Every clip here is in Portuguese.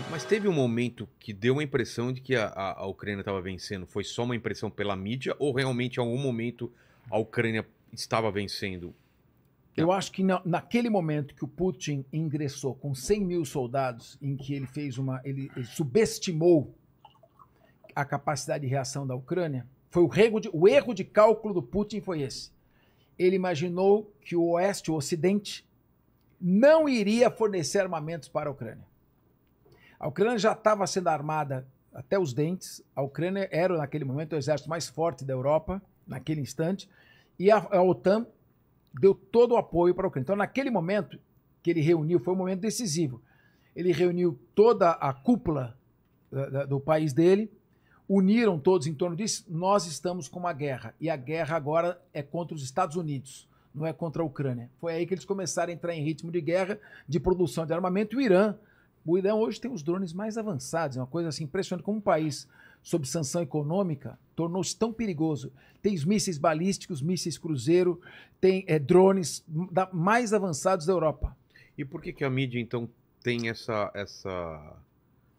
momento. Mas teve um momento que deu a impressão de que a, a, Ucrânia estava vencendo. Foi só uma impressão pela mídia ou realmente em algum momento a Ucrânia estava vencendo? Eu acho que na, naquele momento que o Putin ingressou com 100 mil soldados, em que ele fez uma. ele, ele subestimou a capacidade de reação da Ucrânia, foi o de, o erro de cálculo do Putin foi esse. Ele imaginou que o Oeste, o Ocidente, não iria fornecer armamentos para a Ucrânia. A Ucrânia já estava sendo armada até os dentes. A Ucrânia era, naquele momento, o exército mais forte da Europa, naquele instante. E a, a OTAN deu todo o apoio para a Ucrânia. Então, naquele momento que ele reuniu, foi um momento decisivo. Ele reuniu toda a cúpula eh, do país dele, uniram todos em torno disso. Nós estamos com uma guerra. E a guerra agora é contra os Estados Unidos não é contra a Ucrânia. Foi aí que eles começaram a entrar em ritmo de guerra, de produção de armamento. O Irã o então, Irã hoje tem os drones mais avançados, é uma coisa assim impressionante. Como um país sob sanção econômica tornou-se tão perigoso. Tem os mísseis balísticos, mísseis cruzeiro, tem é, drones da, mais avançados da Europa. E por que, que a mídia, então, tem essa, essa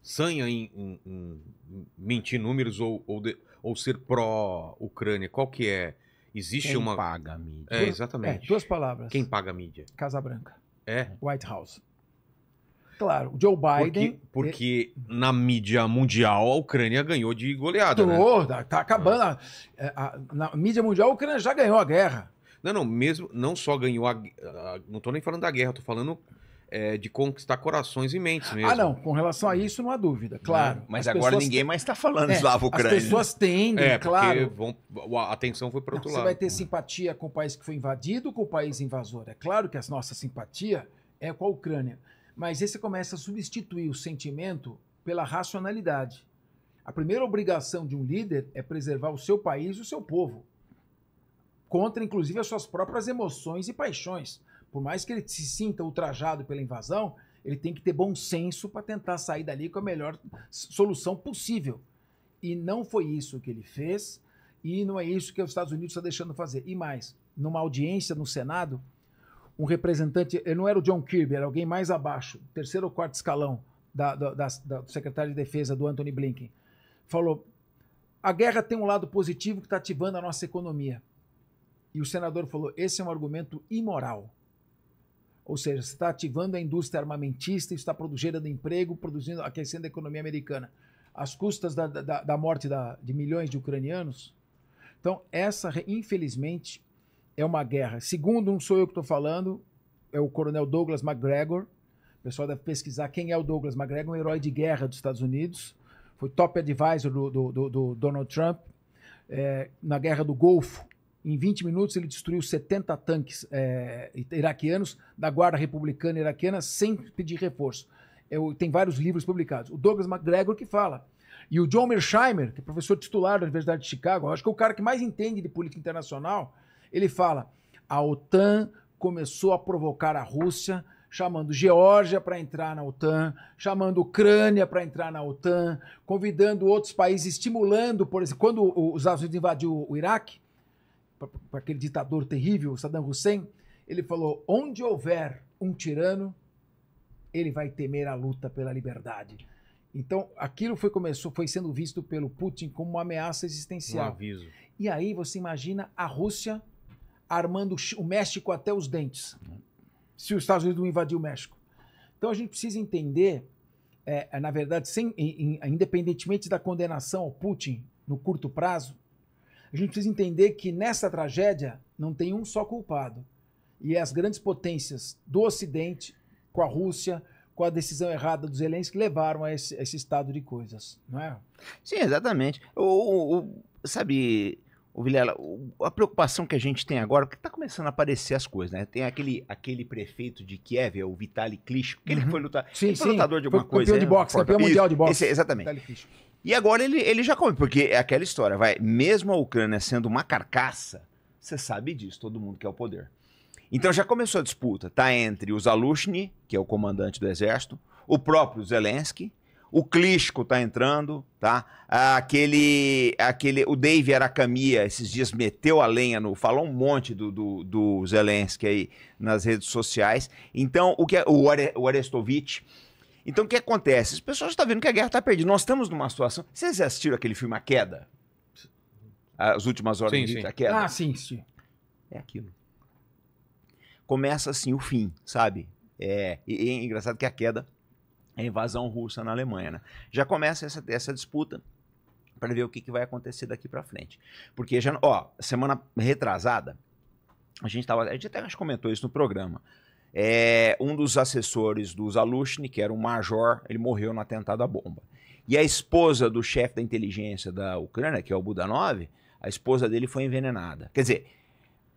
sanha em, em, em mentir números ou, ou, de, ou ser pró-Ucrânia? Qual que é? Existe Quem uma. Quem paga a mídia. É, exatamente. É, duas palavras. Quem paga a mídia? Casa Branca. É. White House claro, o Joe Biden. Porque, porque na mídia mundial a Ucrânia ganhou de goleada. Né? Tô, né? tá, acabando. Ah. A, é, a, na mídia mundial a Ucrânia já ganhou a guerra. Não, não, mesmo não só ganhou a, a não tô nem falando da guerra, tô falando é, de conquistar corações e mentes ah, mesmo. Ah, não, com relação a isso não há dúvida, né? claro. Não, mas agora ninguém mais está falando é, Ucrânia. As pessoas tendem, é, claro. Vão, a atenção foi para outro não, lado. Você vai ter né? simpatia com o país que foi invadido, com o país invasor. É claro que a nossa simpatia é com a Ucrânia. Mas aí você começa a substituir o sentimento pela racionalidade. A primeira obrigação de um líder é preservar o seu país e o seu povo, contra inclusive as suas próprias emoções e paixões. Por mais que ele se sinta ultrajado pela invasão, ele tem que ter bom senso para tentar sair dali com a melhor solução possível. E não foi isso que ele fez, e não é isso que os Estados Unidos está deixando fazer. E mais, numa audiência no Senado, um representante, eh, não era o John Kirby, era alguém mais abaixo, terceiro ou quarto escalão da, da, da, da secretário de defesa, do Anthony Blinken, falou: a guerra tem um lado positivo que está ativando a nossa economia. E o senador falou: esse é um argumento imoral. Ou seja, está ativando a indústria armamentista, está produzindo emprego, produzindo, aquecendo a economia americana, às custas da, da, da morte da, de milhões de ucranianos. Então, essa, infelizmente, é uma guerra. Segundo, não sou eu que estou falando, é o coronel Douglas MacGregor. O pessoal deve pesquisar quem é o Douglas MacGregor, um herói de guerra dos Estados Unidos. Foi top advisor do, do, do, do Donald Trump é, na guerra do Golfo. Em 20 minutos, ele destruiu 70 tanques é, iraquianos da Guarda Republicana Iraquiana sem pedir reforço. É, tem vários livros publicados. O Douglas MacGregor que fala. E o John Mersheimer, que é professor titular da Universidade de Chicago, acho que é o cara que mais entende de política internacional, ele fala: a OTAN começou a provocar a Rússia, chamando Geórgia para entrar na OTAN, chamando Ucrânia para entrar na OTAN, convidando outros países, estimulando, por exemplo, quando os Estados Unidos invadiu o Iraque, para aquele ditador terrível, Saddam Hussein, ele falou: onde houver um tirano, ele vai temer a luta pela liberdade. Então, aquilo foi começou, foi sendo visto pelo Putin como uma ameaça existencial. Um aviso. E aí você imagina a Rússia armando o México até os dentes, se os Estados Unidos não invadir o México. Então a gente precisa entender, é, é na verdade, sem, in, independentemente da condenação ao Putin no curto prazo, a gente precisa entender que nessa tragédia não tem um só culpado. E as grandes potências do Ocidente, com a Rússia, com a decisão errada dos Zelensky, levaram a esse, a esse, estado de coisas, não é? Sim, exatamente. O, o, o sabe, o Vilela, a preocupação que a gente tem agora, porque está começando a aparecer as coisas, né? Tem aquele, aquele prefeito de Kiev, é o Vitaly Klitschko, que ele uhum. foi lutar, sim, ele foi sim, lutador de alguma foi, coisa. Campeão de né? boxe, campeão mundial de boxe. Esse, exatamente. E agora ele, ele já come, porque é aquela história, vai, mesmo a Ucrânia sendo uma carcaça, você sabe disso, todo mundo quer o poder. Então já começou a disputa, tá entre o Zalushny, que é o comandante do exército, o próprio Zelensky, o Clisco tá entrando, tá? Ah, aquele. aquele o Dave Aracamia, esses dias, meteu a lenha no. Falou um monte do, do, do Zelensky aí nas redes sociais. Então, o que é, o, Are, o Arestovich. Então, o que acontece? As pessoas estão tá vendo que a guerra está perdida. Nós estamos numa situação. Vocês assistiram aquele filme A Queda? As últimas horas sim, de sim. A Queda? Ah, sim, sim. É aquilo. Começa assim o fim, sabe? É, e, e é engraçado que a queda a invasão russa na Alemanha. Né? Já começa essa, essa disputa para ver o que, que vai acontecer daqui para frente. Porque já, ó, semana retrasada, a gente tava, a gente até comentou isso no programa. É, um dos assessores do Zalushny, que era um major, ele morreu no atentado à bomba. E a esposa do chefe da inteligência da Ucrânia, que é o Budanov, a esposa dele foi envenenada. Quer dizer,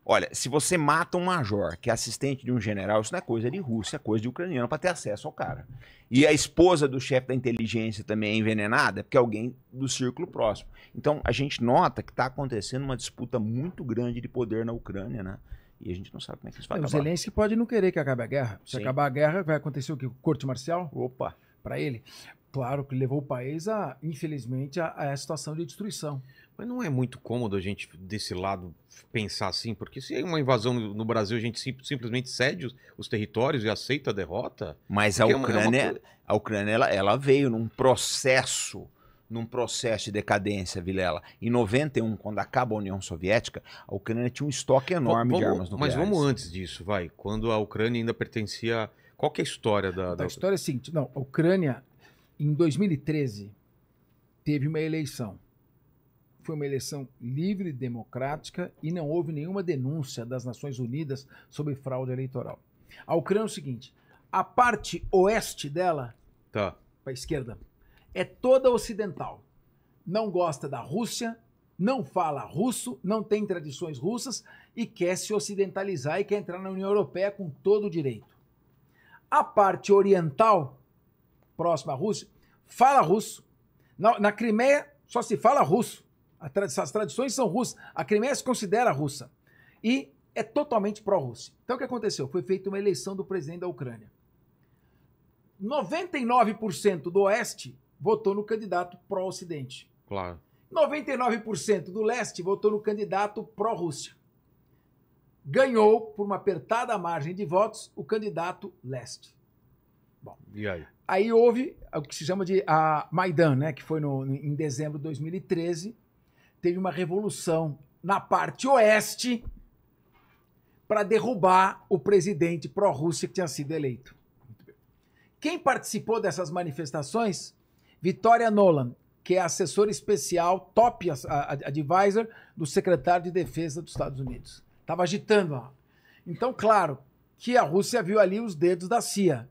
Olha, se você mata um major que é assistente de um general, isso não é coisa de russo, é coisa de ucraniano para ter acesso ao cara. E a esposa do chefe da inteligência também é envenenada, é porque é alguém do círculo próximo. Então a gente nota que está acontecendo uma disputa muito grande de poder na Ucrânia, né? E a gente não sabe como é que isso vai é, acabar. O Zelensky pode não querer que acabe a guerra. Se Sim. acabar a guerra, vai acontecer o que? Corte marcial? Opa! Para ele. Claro que levou o país, a, infelizmente, a, a situação de destruição. Mas não é muito cômodo a gente, desse lado, pensar assim, porque se é uma invasão no Brasil, a gente sim, simplesmente cede os, os, territórios e aceita a derrota. Mas a Ucrânia, é uma, é uma... a Ucrânia ela, ela, veio num processo, num processo de decadência, Vilela. Em 91, quando acaba a União Soviética, a Ucrânia tinha um estoque enorme vamos, de armas nucleares. Mas vamos antes disso, vai. Quando a Ucrânia ainda pertencia. Qual que é a história da. da... A história é a seguinte: não, a Ucrânia, em 2013, teve uma eleição foi uma eleição livre, democrática e não houve nenhuma denúncia das Nações Unidas sobre fraude eleitoral. A Ucrânia é o seguinte: a parte oeste dela, tá. para a esquerda, é toda ocidental. Não gosta da Rússia, não fala russo, não tem tradições russas e quer se ocidentalizar e quer entrar na União Europeia com todo o direito. A parte oriental, próxima à Rússia, fala russo. Na, na Crimeia só se fala russo as tradições são russas. A Crimeia se considera russa e é totalmente pró-Rússia. Então o que aconteceu? Foi feita uma eleição do presidente da Ucrânia. 99% do Oeste votou no candidato pró-Ocidente. Claro. 99% do Leste votou no candidato pró-Rússia. Ganhou, por uma apertada margem de votos, o candidato Leste. Bom, e aí? Aí houve o que se chama de a ah, Maidan, né, que foi no, em dezembro de 2013, teve uma revolução na parte oeste para derrubar o presidente pró-Rússia que tinha sido eleito. Quem participou dessas manifestações? Vitória Nolan, que é assessora especial, top advisor do secretário de Defesa dos Estados Unidos. Estava agitando. Ó. Então, claro, que a Rússia viu ali os dedos da CIA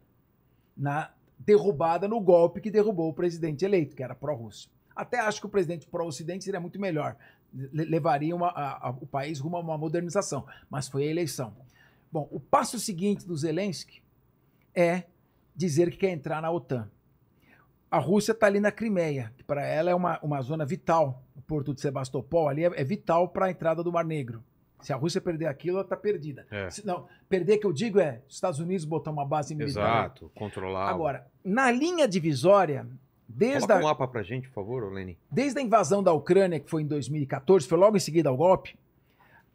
na derrubada no golpe que derrubou o presidente eleito, que era pró-Rússia. Até acho que o presidente pró-Ocidente seria muito melhor, levaria uma, a, a, o país rumo a uma modernização, mas foi a eleição. Bom, o passo seguinte do Zelensky é dizer que quer entrar na OTAN. A Rússia está ali na Crimeia, que para ela é uma, uma zona vital. O porto de Sebastopol ali é, é vital para a entrada do Mar Negro. Se a Rússia perder aquilo, ela está perdida. É. Se, não, perder que eu digo é os Estados Unidos botar uma base militar. Exato, controlar. Agora, na linha divisória, Desde Coloca a... um mapa pra gente, por favor, Leni. Desde a invasão da Ucrânia, que foi em 2014, foi logo em seguida ao golpe,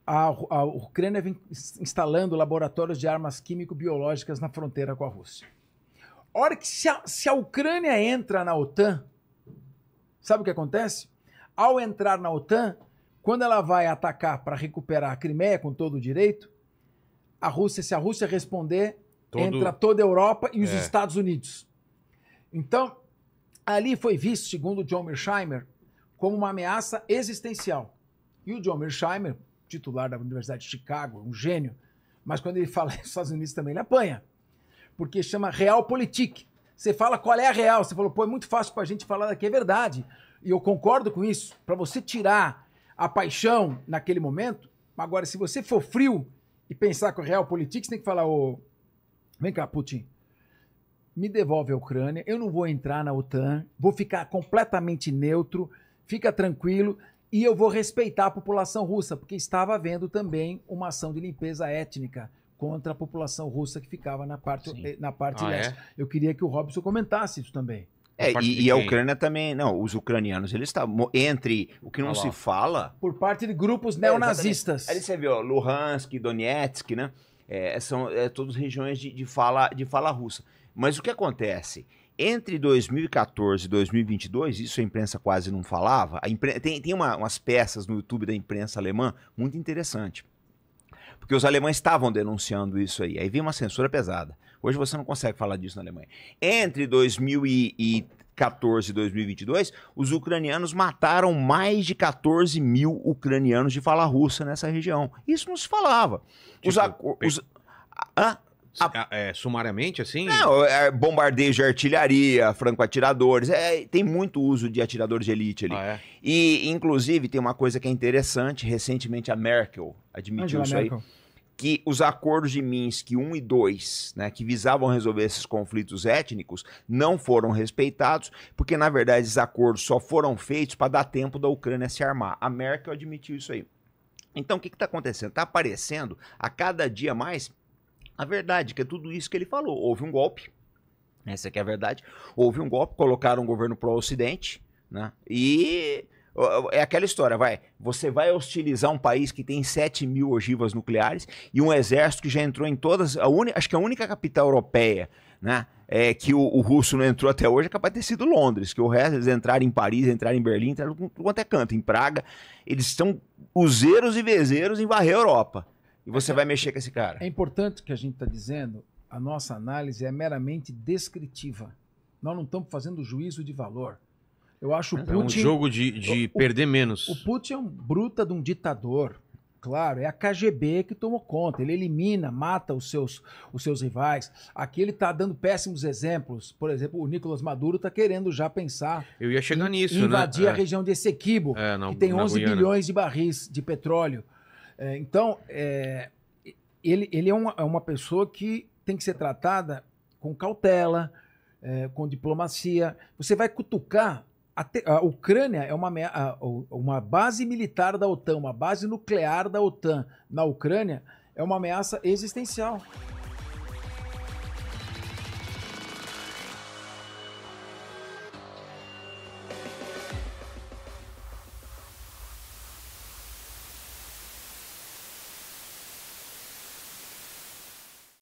a, a Ucrânia vem instalando laboratórios de armas químico-biológicas na fronteira com a Rússia. A hora que se a, se a Ucrânia entra na OTAN, sabe o que acontece? Ao entrar na OTAN, quando ela vai atacar para recuperar a Crimeia com todo o direito, a Rússia, se a Rússia responder, todo... entra toda a Europa e os é. Estados Unidos. Então, Ali foi visto, segundo John Mersheimer, como uma ameaça existencial. E o John Mersheimer, titular da Universidade de Chicago, é um gênio, mas quando ele fala nos Estados Unidos também ele apanha, porque chama Realpolitik. Você fala qual é a real, você falou, pô, é muito fácil para a gente falar daqui, é verdade. E eu concordo com isso, para você tirar a paixão naquele momento, agora se você for frio e pensar com a Realpolitik, você tem que falar, ô, vem cá, Putin, me devolve a Ucrânia, eu não vou entrar na OTAN, vou ficar completamente neutro, fica tranquilo e eu vou respeitar a população russa, porque estava havendo também uma ação de limpeza étnica contra a população russa que ficava na parte, eh, na parte ah, é? leste. É? Eu queria que o Robson comentasse isso também. É, e, e a Ucrânia também, não, os ucranianos, eles estavam entre o que não ah, se fala. Por parte de grupos é, neonazistas. É, Aí você viu, Luhansk, Donetsk, né? É, são é, todas regiões de, de, fala, de fala russa. Mas o que acontece? Entre 2014 e 2022, isso a imprensa quase não falava, imprensa, tem, tem uma, umas peças no YouTube da imprensa alemã muito interessante. Porque os alemães estavam denunciando isso aí. Aí veio uma censura pesada. Hoje você não consegue falar disso na Alemanha. Entre 2014 e 2022, os ucranianos mataram mais de 14 mil ucranianos de fala russa nessa região. Isso não se falava. Tipo, os, os... Ah, a... Ah, é, sumariamente, assim? Não, é, é bombardeio de artilharia, franco-atiradores. É, tem muito uso de atiradores de elite ali. Ah, é? E, inclusive, tem uma coisa que é interessante. Recentemente, a Merkel admitiu Angela isso Merkel. aí. Que os acordos de Minsk 1 e 2, né, que visavam resolver esses conflitos étnicos, não foram respeitados, porque, na verdade, esses acordos só foram feitos para dar tempo da Ucrânia se armar. A Merkel admitiu isso aí. Então, o que está acontecendo? Está aparecendo a cada dia mais a verdade, que é tudo isso que ele falou. Houve um golpe, essa que é a verdade. Houve um golpe, colocaram um governo pró-ocidente, né? E é aquela história, vai. Você vai hostilizar um país que tem 7 mil ogivas nucleares e um exército que já entrou em todas. A un... acho que a única capital europeia, né? É, que o, o, russo não entrou até hoje é capaz de ter sido Londres, que o resto eles entraram em Paris, entraram em Berlim, entraram quanto é canto, em Praga. Eles estão useiros e vezeiros em varrer a Europa e você é, vai mexer com esse cara. É importante que a gente está dizendo, a nossa análise é meramente descritiva. Nós não estamos fazendo juízo de valor. Eu acho o Putin, é um jogo de, de o, perder menos. O Putin é um bruta de um ditador. Claro, é a KGB que tomou conta. Ele elimina, mata os seus, os seus rivais. Aqui ele está dando péssimos exemplos. Por exemplo, o Nicolas Maduro está querendo já pensar. Eu ia chegar em, nisso, né? invadir né? a é. região de Essequibo, é, que tem 11 bilhões de barris de petróleo. É, então, é, ele, ele é, uma, é uma pessoa que tem que ser tratada com cautela, é, com diplomacia. Você vai cutucar. A, te, a Ucrânia é uma, a, uma base militar da OTAN, uma base nuclear da OTAN na Ucrânia é uma ameaça existencial.